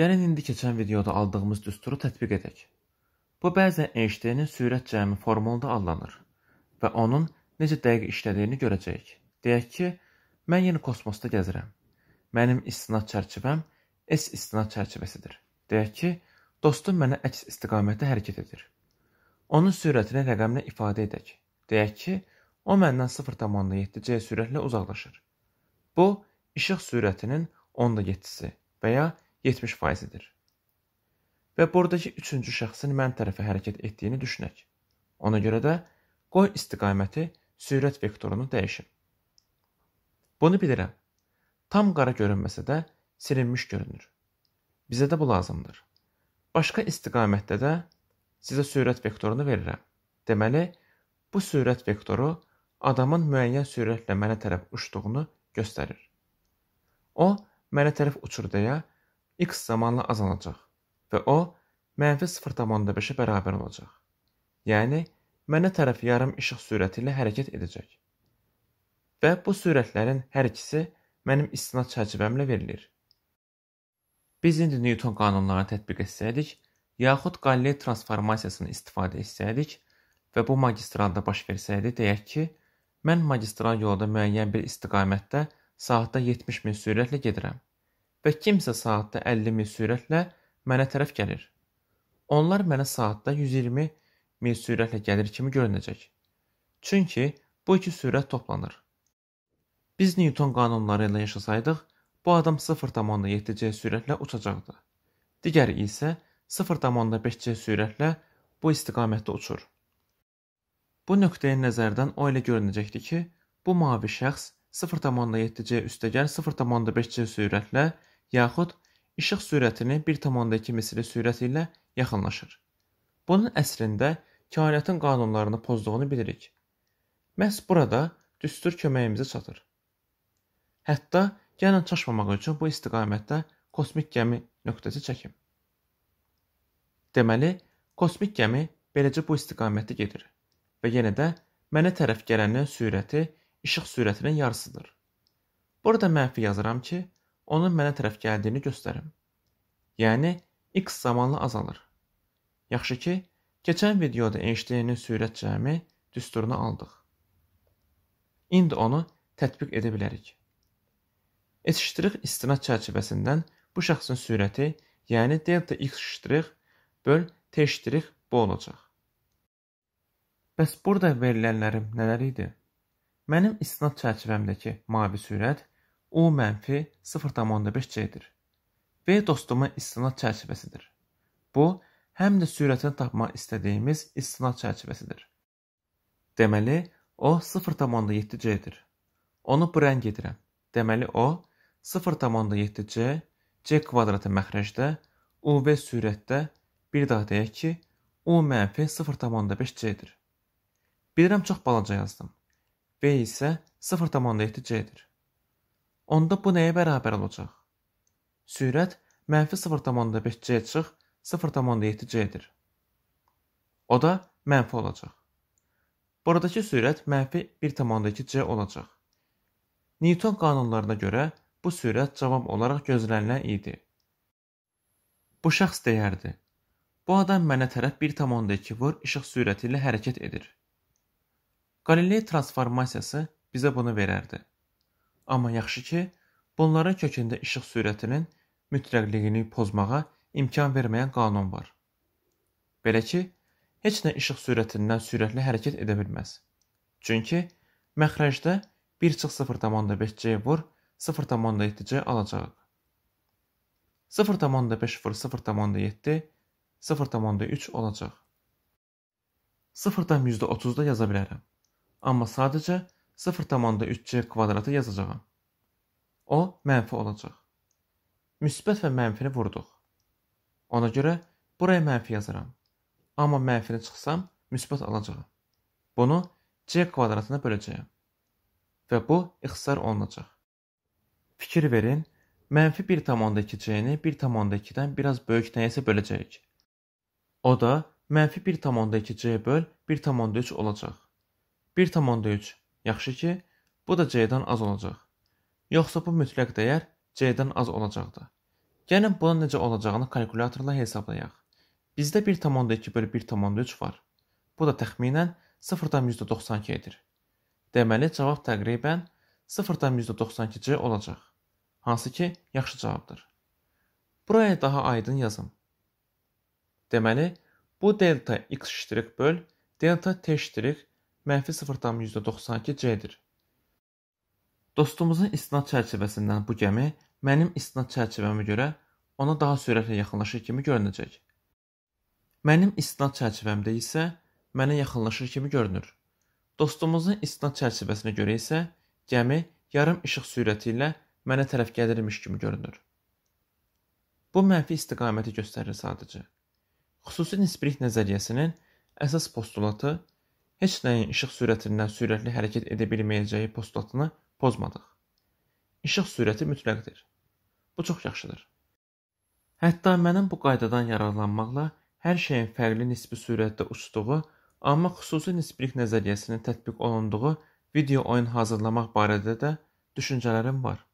Gəlin indi keçən videoda aldığımız düsturu tətbiq edək. Bu bəzən Einsteinin sürət cəmi formulunda adlanır və onun necə dəqiq işlədiyini görəcəyik. Deyək ki, mən yenə kosmosda gəzirəm. Mənim istinad çərçivəm S istinad çərçivəsidir. Deyək ki, dostum mənə əks istiqamətdə hərəkət edir. Onun sürətini rəqəmlə ifadə edək. Deyək ki, o məndən 0.7c sürətlə uzaqlaşır. Bu, işıq sürətinin 10.7-si və ya 0.7 70% edir. Və burdakı üçüncü şəxsin mən tərəfə hərəkət etdiyini düşünək. Ona görə də qoy istiqaməti sürət vektorunu dəyişim. Bunu bilirəm. Tam qara görünməsə də silinmiş görünür. Bizə də bu lazımdır. Başqa istiqamətdə də sizə sürət vektorunu verirəm. Deməli, bu sürət vektoru adamın müəyyən sürətlə mənə tərəf uçduğunu göstərir. O, mənə tərəf uçur deyə x zamanla azalacaq və o mənfi 0,5-ə bərabər olacaq. Yəni, mənə tərəf yarım işıq sürəti ilə hərəkət edəcək. Və bu sürətlərin hər ikisi mənim istinad çərçivəmlə verilir. Biz indi Newton qanunlarını tətbiq etsəydik, yaxud Qalley transformasiyasını istifadə etsəydik və bu magistralda baş versəydi, deyək ki, mən magistral yolda müəyyən bir istiqamətdə saatda 70 min sürətlə gedirəm və kimsə saatda 50 mil sürətlə mənə tərəf gəlir. Onlar mənə saatda 120 mil sürətlə gəlir kimi görünəcək. Çünki bu iki sürət toplanır. Biz Newton qanunları ilə yaşasaydıq, bu adam 0.7c sürətlə uçacaqdı. Digəri isə 0.5c sürətlə bu istiqamətdə uçur. Bu nöqteyi nəzərdən o elə görünəcəkdi ki, bu mavi şəxs 0.7c üstəgəl 0.5c sürətlə yaxud işıq sürətini 1.2 misli sürəti ilə yaxınlaşır. Bunun əslində kainatın qanunlarını pozduğunu bilirik. Məhz burada düstur köməyimizə çatır. Hətta gəlin çaşmamaq üçün bu istiqamətdə kosmik gəmi nöqtəsi çəkim. Deməli, kosmik gəmi beləcə bu istiqamətdə gedir və yenə də mənə tərəf gələnin sürəti işıq sürətinin yarısıdır. Burada mənfi yazıram ki, onun mənə tərəf gəldiyini göstərim. Yəni x zamanla azalır. Yaxşı ki, keçən videoda Einsteinin sürət cəmi düsturunu aldıq. İndi onu tətbiq edə bilərik. H' istinad çərçivəsindən bu şəxsin sürəti, yəni delta x' böl t' bu olacaq. Bəs burada verilənlərim nələr idi? Mənim istinad çərçivəmdəki mavi sürət U mənfi 0,5C-dir. B dostumun istinad çərçivəsidir. Bu, həm də sürətini tapmaq istədiyimiz istinad çərçivəsidir. Deməli, o 0,7C-dir. Onu brəng edirəm. Deməli, o 0,7C, C kvadratı məxrəcdə, UV sürətdə, bir daha deyək ki, U mənfi 0,5C-dir. Bilirəm çox balaca yazdım. B isə 0,7C-dir. Onda bu nəyə bərabər olacaq? Sürət mənfi 0.5c çıx 0.7c-dir. O da mənfi olacaq. Buradakı sürət mənfi 1.2c olacaq. Newton qanunlarına görə bu sürət cavab olaraq gözlənilən idi. Bu şəxs deyərdi: "Bu adam mənə tərəf 1.2 vur işıq sürəti ilə hərəkət edir." Qaliley transformasiyası bizə bunu verərdi. Amma yaxşı ki, bunların kökündə işıq sürətinin mütləqliyini pozmağa imkan verməyən qanun var. Belə ki, heç nə işıq sürətindən sürətli hərəkət edə bilməz. Çünki məxrəcdə 1.0.5C vur 0.7C alacağıq. 0.5 vur 0.7 0.3 olacaq. 0.30-da yaza bilərəm. Amma sadəcə 0.5 0,3c kvadratı yazacağam. O mənfi olacaq. Müsbət və mənfini vurduq. Ona görə buraya mənfi yazıram. Amma mənfini çıxsam, müsbət alacağam. Bunu c kvadratına böləcəyəm. Və bu ixtisar olunacaq. Fikir verin, mənfi 1,2c-ni 1,2-dən biraz böyük nəyəsə böləcəyik. O da mənfi 1,2c böl 1,3 olacaq. 1,3 Yaxşı ki, bu da C-dən az olacaq. Yoxsa bu mütləq dəyər C-dən az olacaqdı. Gəlin bunun necə olacağını kalkulyatorla hesablayaq. Bizdə 1.2 bölü 1.3 var. Bu da təxminən 0.92 edir. Deməli, cavab təqribən 0.92C olacaq. Hansı ki, yaxşı cavabdır. Buraya daha aydın yazın. Deməli, bu delta x ştirik böl delta t ştirik mənfi 0,92C-dir. Dostumuzun istinad çərçivəsindən bu gəmi mənim istinad çərçivəmə görə ona daha sürətlə yaxınlaşır kimi görünəcək. Mənim istinad çərçivəmdə isə mənə yaxınlaşır kimi görünür. Dostumuzun istinad çərçivəsinə görə isə gəmi yarım işıq sürəti ilə mənə tərəf gəlirmiş kimi görünür. Bu mənfi istiqaməti göstərir sadəcə. Xüsusi nisbilik nəzəriyyəsinin əsas postulatı heç nəyin işıq sürətindən sürətli hərəkət edə bilməyəcəyi postatını pozmadıq. İşıq sürəti mütləqdir. Bu çox yaxşıdır. Hətta mənim bu qaydadan yararlanmaqla hər şeyin fərqli nisbi sürətdə uçduğu, amma xüsusi nisbilik nəzəriyyəsinin tətbiq olunduğu video oyun hazırlamaq barədə də düşüncələrim var.